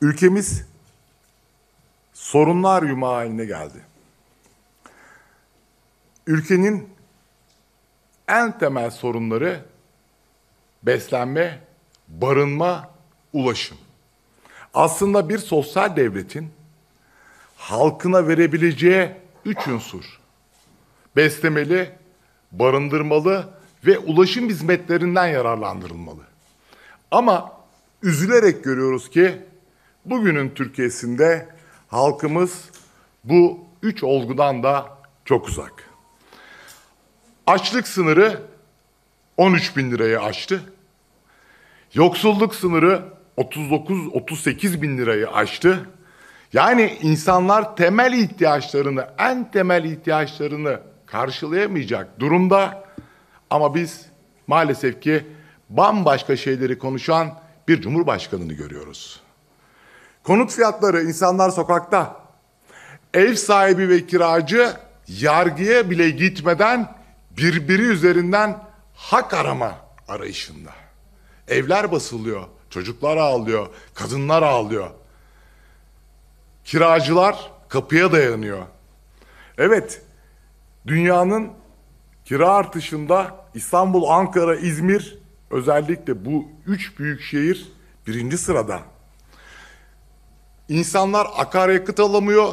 Ülkemiz sorunlar yumağı haline geldi. Ülkenin en temel sorunları beslenme, barınma, ulaşım. Aslında bir sosyal devletin halkına verebileceği üç unsur. Beslemeli, barındırmalı ve ulaşım hizmetlerinden yararlandırılmalı. Ama üzülerek görüyoruz ki bugünün Türkiye'sinde halkımız bu üç olgudan da çok uzak. Açlık sınırı 13 bin lirayı aştı. Yoksulluk sınırı 39-38 bin lirayı aştı. Yani insanlar temel ihtiyaçlarını, en temel ihtiyaçlarını karşılayamayacak durumda. Ama biz maalesef ki bambaşka şeyleri konuşan bir cumhurbaşkanını görüyoruz. Konut fiyatları insanlar sokakta. Ev sahibi ve kiracı yargıya bile gitmeden birbiri üzerinden hak arama arayışında. Evler basılıyor, çocuklar ağlıyor, kadınlar ağlıyor. Kiracılar kapıya dayanıyor. Evet, dünyanın kira artışında İstanbul, Ankara, İzmir özellikle bu üç büyük şehir birinci sırada. İnsanlar akaryakıt alamıyor,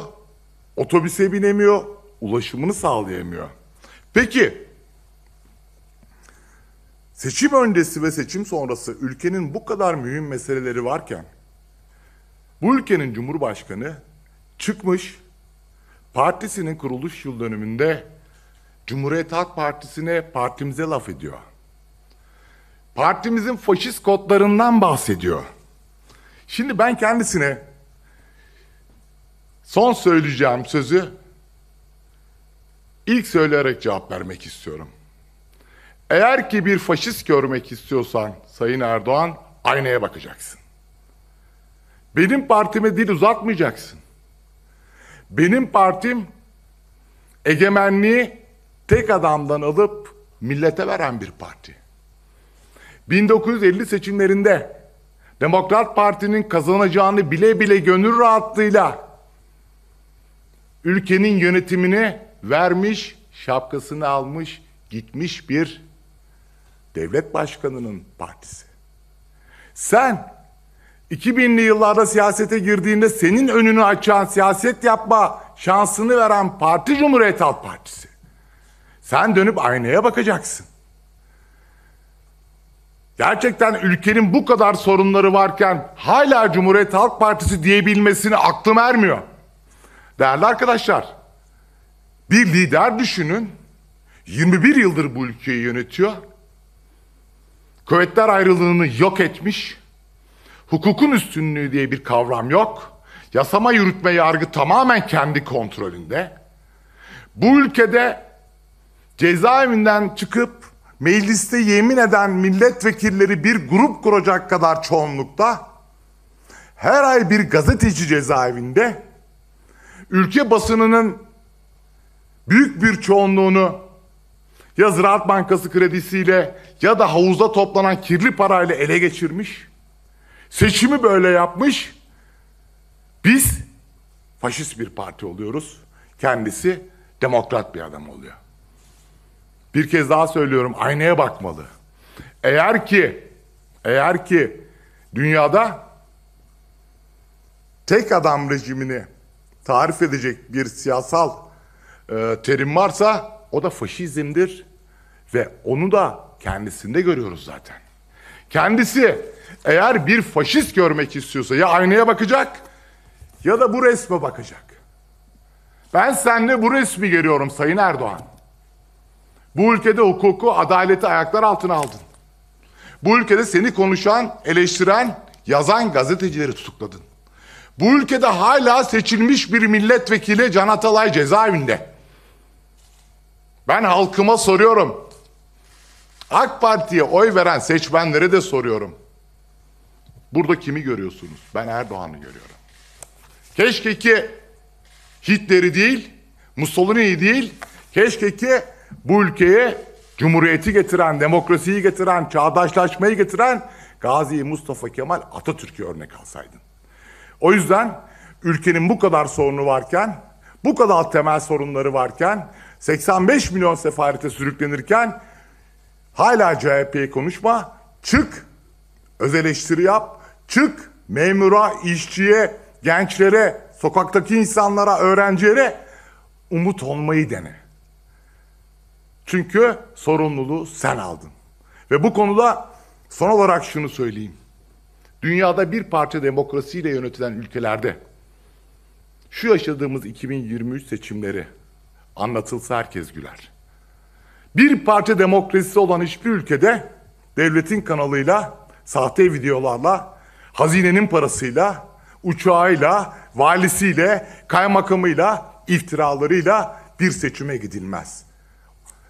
otobüse binemiyor, ulaşımını sağlayamıyor. Peki seçim öncesi ve seçim sonrası ülkenin bu kadar mühim meseleleri varken bu ülkenin cumhurbaşkanı çıkmış partisinin kuruluş yıl dönümünde Cumhuriyet Halk Partisi'ne partimize laf ediyor. Partimizin faşist kodlarından bahsediyor. Şimdi ben kendisine Son söyleyeceğim sözü ilk söyleyerek cevap vermek istiyorum. Eğer ki bir faşist görmek istiyorsan Sayın Erdoğan aynaya bakacaksın. Benim partime dil uzatmayacaksın. Benim partim egemenliği tek adamdan alıp millete veren bir parti. 1950 seçimlerinde Demokrat Parti'nin kazanacağını bile bile gönül rahatlığıyla ülkenin yönetimini vermiş, şapkasını almış, gitmiş bir devlet başkanının partisi. Sen 2000'li yıllarda siyasete girdiğinde senin önünü açan, siyaset yapma şansını veren parti Cumhuriyet Halk Partisi. Sen dönüp aynaya bakacaksın. Gerçekten ülkenin bu kadar sorunları varken hala Cumhuriyet Halk Partisi diyebilmesini aklım ermiyor. Değerli arkadaşlar, bir lider düşünün. 21 yıldır bu ülkeyi yönetiyor. Kuvvetler ayrılığını yok etmiş. Hukukun üstünlüğü diye bir kavram yok. Yasama yürütme yargı tamamen kendi kontrolünde. Bu ülkede cezaevinden çıkıp mecliste yemin eden milletvekilleri bir grup kuracak kadar çoğunlukta her ay bir gazeteci cezaevinde ülke basınının büyük bir çoğunluğunu ya Ziraat Bankası kredisiyle ya da havuzda toplanan kirli parayla ele geçirmiş. Seçimi böyle yapmış. Biz faşist bir parti oluyoruz. Kendisi demokrat bir adam oluyor. Bir kez daha söylüyorum aynaya bakmalı. Eğer ki eğer ki dünyada tek adam rejimini tarif edecek bir siyasal e, terim varsa o da faşizmdir ve onu da kendisinde görüyoruz zaten. Kendisi eğer bir faşist görmek istiyorsa ya aynaya bakacak ya da bu resme bakacak. Ben seninle bu resmi görüyorum Sayın Erdoğan. Bu ülkede hukuku, adaleti ayaklar altına aldın. Bu ülkede seni konuşan, eleştiren, yazan gazetecileri tutukladın. Bu ülkede hala seçilmiş bir milletvekili Can Atalay cezaevinde. Ben halkıma soruyorum. AK Parti'ye oy veren seçmenlere de soruyorum. Burada kimi görüyorsunuz? Ben Erdoğan'ı görüyorum. Keşke ki Hitler'i değil, Mussolini'yi değil, keşke ki bu ülkeye cumhuriyeti getiren, demokrasiyi getiren, çağdaşlaşmayı getiren Gazi Mustafa Kemal Atatürk'ü örnek alsaydın. O yüzden ülkenin bu kadar sorunu varken, bu kadar temel sorunları varken, 85 milyon sefarete sürüklenirken hala CHP'ye konuşma, çık, öz eleştiri yap, çık, memura, işçiye, gençlere, sokaktaki insanlara, öğrencilere umut olmayı dene. Çünkü sorumluluğu sen aldın. Ve bu konuda son olarak şunu söyleyeyim. Dünyada bir parça demokrasiyle yönetilen ülkelerde şu yaşadığımız 2023 seçimleri anlatılsa herkes güler. Bir parça demokrasisi olan hiçbir ülkede devletin kanalıyla, sahte videolarla, hazinenin parasıyla, uçağıyla, valisiyle, kaymakamıyla, iftiralarıyla bir seçime gidilmez.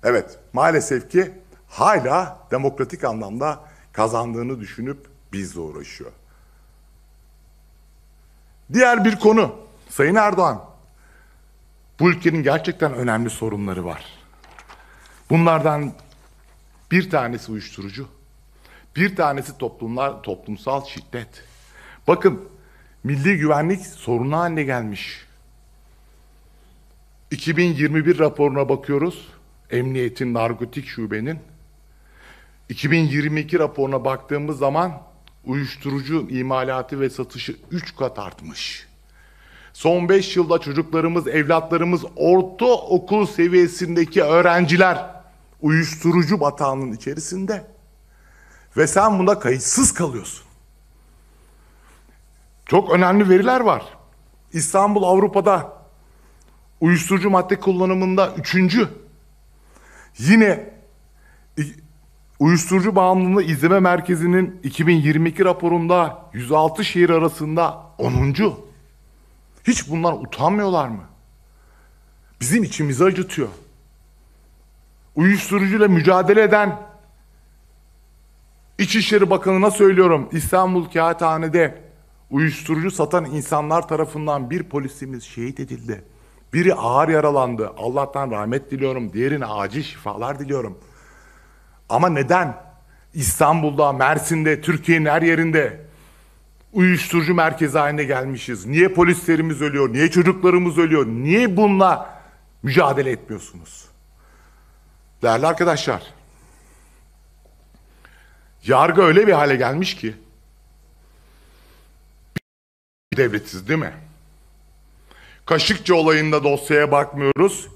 Evet, maalesef ki hala demokratik anlamda kazandığını düşünüp Bizle uğraşıyor. Diğer bir konu. Sayın Erdoğan, bu ülkenin gerçekten önemli sorunları var. Bunlardan bir tanesi uyuşturucu, bir tanesi toplumlar toplumsal şiddet. Bakın milli güvenlik sorunu haline gelmiş. 2021 raporuna bakıyoruz. Emniyetin narkotik şubenin 2022 raporuna baktığımız zaman uyuşturucu imalatı ve satışı 3 kat artmış. Son 5 yılda çocuklarımız, evlatlarımız ortaokul seviyesindeki öğrenciler uyuşturucu batağının içerisinde. Ve sen bunda kayıtsız kalıyorsun. Çok önemli veriler var. İstanbul Avrupa'da uyuşturucu madde kullanımında üçüncü. Yine Uyuşturucu Bağımlılığı İzleme Merkezi'nin 2022 raporunda 106 şehir arasında 10. Hiç bundan utanmıyorlar mı? Bizim içimizi acıtıyor. Uyuşturucuyla mücadele eden İçişleri Bakanı'na söylüyorum İstanbul Kağıthane'de uyuşturucu satan insanlar tarafından bir polisimiz şehit edildi. Biri ağır yaralandı. Allah'tan rahmet diliyorum. Diğerine acil şifalar diliyorum. Ama neden? İstanbul'da, Mersin'de, Türkiye'nin her yerinde uyuşturucu merkezi haline gelmişiz. Niye polislerimiz ölüyor? Niye çocuklarımız ölüyor? Niye bununla mücadele etmiyorsunuz? Değerli arkadaşlar, yargı öyle bir hale gelmiş ki bir devletiz değil mi? Kaşıkçı olayında dosyaya bakmıyoruz,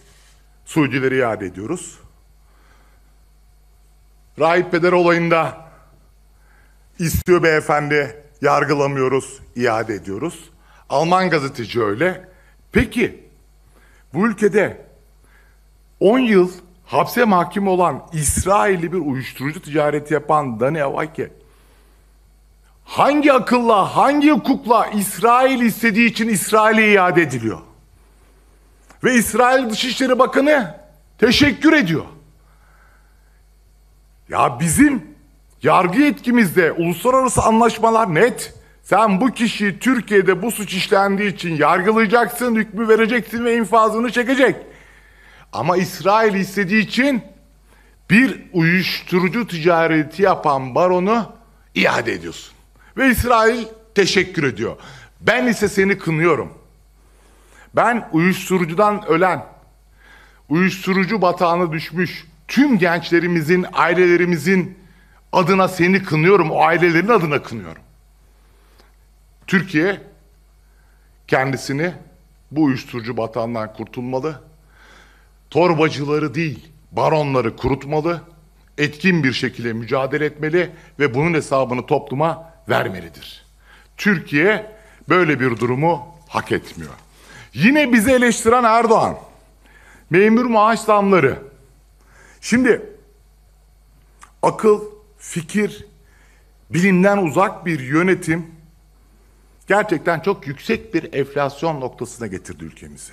Suudileri iade ediyoruz. Rahip Peder olayında istiyor beyefendi yargılamıyoruz, iade ediyoruz. Alman gazeteci öyle. Peki bu ülkede 10 yıl hapse mahkum olan İsrailli bir uyuşturucu ticareti yapan Dani Avake hangi akılla, hangi hukukla İsrail istediği için İsrail'e iade ediliyor? Ve İsrail Dışişleri Bakanı teşekkür ediyor. Ya bizim yargı yetkimizde uluslararası anlaşmalar net. Sen bu kişiyi Türkiye'de bu suç işlendiği için yargılayacaksın, hükmü vereceksin ve infazını çekecek. Ama İsrail istediği için bir uyuşturucu ticareti yapan baronu iade ediyorsun. Ve İsrail teşekkür ediyor. Ben ise seni kınıyorum. Ben uyuşturucudan ölen, uyuşturucu batağına düşmüş, tüm gençlerimizin, ailelerimizin adına seni kınıyorum, o ailelerin adına kınıyorum. Türkiye kendisini bu uyuşturucu batağından kurtulmalı. Torbacıları değil, baronları kurutmalı. Etkin bir şekilde mücadele etmeli ve bunun hesabını topluma vermelidir. Türkiye böyle bir durumu hak etmiyor. Yine bizi eleştiren Erdoğan, memur maaş zamları, Şimdi akıl, fikir, bilimden uzak bir yönetim gerçekten çok yüksek bir enflasyon noktasına getirdi ülkemizi.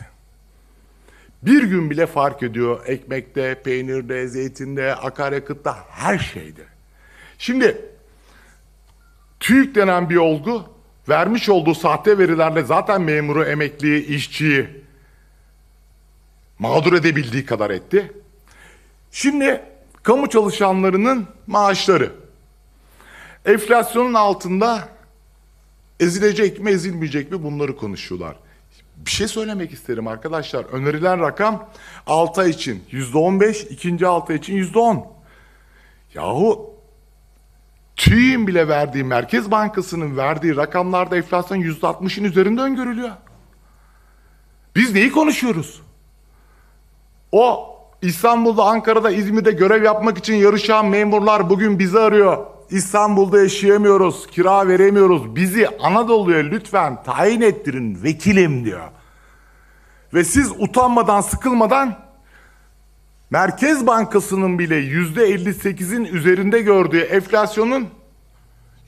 Bir gün bile fark ediyor ekmekte, peynirde, zeytinde, akaryakıtta, her şeyde. Şimdi TÜİK denen bir olgu vermiş olduğu sahte verilerle zaten memuru, emekliyi, işçiyi mağdur edebildiği kadar etti. Şimdi kamu çalışanlarının maaşları. Enflasyonun altında ezilecek mi ezilmeyecek mi bunları konuşuyorlar. Bir şey söylemek isterim arkadaşlar. Önerilen rakam 6 ay için %15, ikinci 6 ay için %10. Yahu TÜİ'nin bile verdiği, Merkez Bankası'nın verdiği rakamlarda enflasyon %60'ın üzerinde öngörülüyor. Biz neyi konuşuyoruz? O İstanbul'da, Ankara'da, İzmir'de görev yapmak için yarışan memurlar bugün bizi arıyor. İstanbul'da yaşayamıyoruz, kira veremiyoruz. Bizi Anadolu'ya lütfen tayin ettirin vekilim diyor. Ve siz utanmadan, sıkılmadan Merkez Bankası'nın bile %58'in üzerinde gördüğü enflasyonun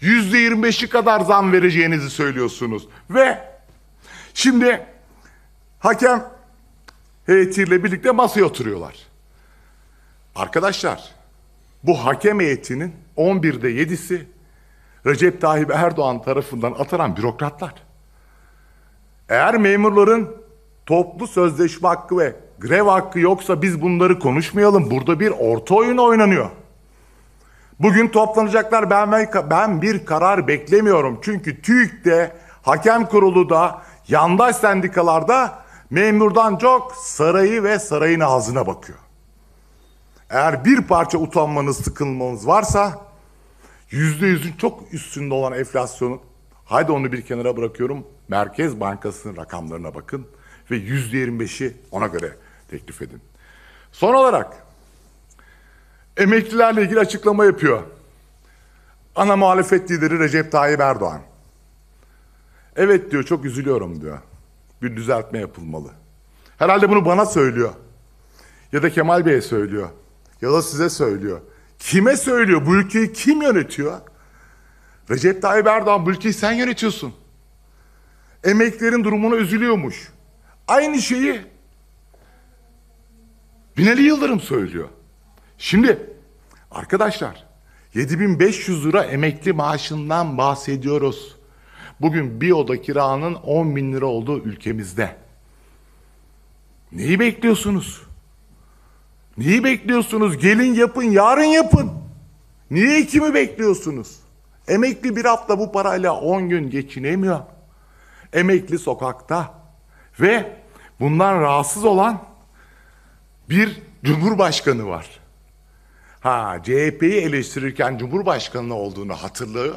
%25'i kadar zam vereceğinizi söylüyorsunuz. Ve şimdi hakem heyetiyle birlikte masaya oturuyorlar. Arkadaşlar, bu hakem heyetinin 11'de 7'si Recep Tayyip Erdoğan tarafından atanan bürokratlar. Eğer memurların toplu sözleşme hakkı ve grev hakkı yoksa biz bunları konuşmayalım. Burada bir orta oyun oynanıyor. Bugün toplanacaklar ben, ben bir karar beklemiyorum. Çünkü TÜİK'te, hakem kurulu da, yandaş sendikalarda Memurdan çok sarayı ve sarayın ağzına bakıyor. Eğer bir parça utanmanız, sıkılmanız varsa yüzde yüzün çok üstünde olan enflasyonu haydi onu bir kenara bırakıyorum. Merkez Bankası'nın rakamlarına bakın ve yüzde yirmi beşi ona göre teklif edin. Son olarak emeklilerle ilgili açıklama yapıyor. Ana muhalefet lideri Recep Tayyip Erdoğan. Evet diyor çok üzülüyorum diyor bir düzeltme yapılmalı. Herhalde bunu bana söylüyor. Ya da Kemal Bey'e söylüyor. Ya da size söylüyor. Kime söylüyor? Bu ülkeyi kim yönetiyor? Recep Tayyip Erdoğan bu ülkeyi sen yönetiyorsun. Emeklerin durumuna üzülüyormuş. Aynı şeyi Binali Yıldırım söylüyor. Şimdi arkadaşlar 7500 lira emekli maaşından bahsediyoruz. Bugün bir oda kiranın 10 bin lira olduğu ülkemizde. Neyi bekliyorsunuz? Neyi bekliyorsunuz? Gelin yapın, yarın yapın. Niye kimi bekliyorsunuz? Emekli bir hafta bu parayla 10 gün geçinemiyor. Emekli sokakta ve bundan rahatsız olan bir cumhurbaşkanı var. Ha CHP'yi eleştirirken cumhurbaşkanı olduğunu hatırlıyor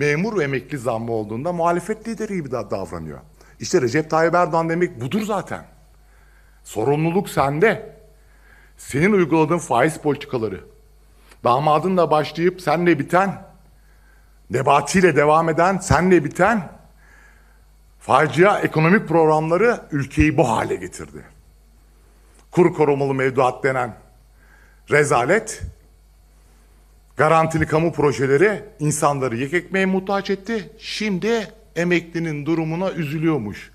memur emekli zammı olduğunda muhalefet lideri gibi davranıyor. İşte Recep Tayyip Erdoğan demek budur zaten. Sorumluluk sende. Senin uyguladığın faiz politikaları, damadınla başlayıp senle biten, nebatiyle devam eden, senle biten facia ekonomik programları ülkeyi bu hale getirdi. Kur korumalı mevduat denen rezalet Garantili kamu projeleri insanları yek ekmeğe muhtaç etti. Şimdi emeklinin durumuna üzülüyormuş.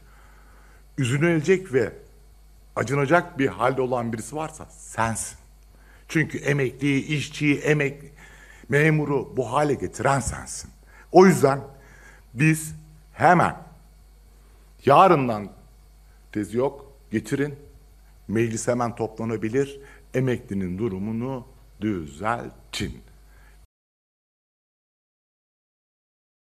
Üzülecek ve acınacak bir halde olan birisi varsa sensin. Çünkü emekliyi, işçiyi, emek memuru bu hale getiren sensin. O yüzden biz hemen yarından tezi yok getirin. Meclis hemen toplanabilir. Emeklinin durumunu düzeltin.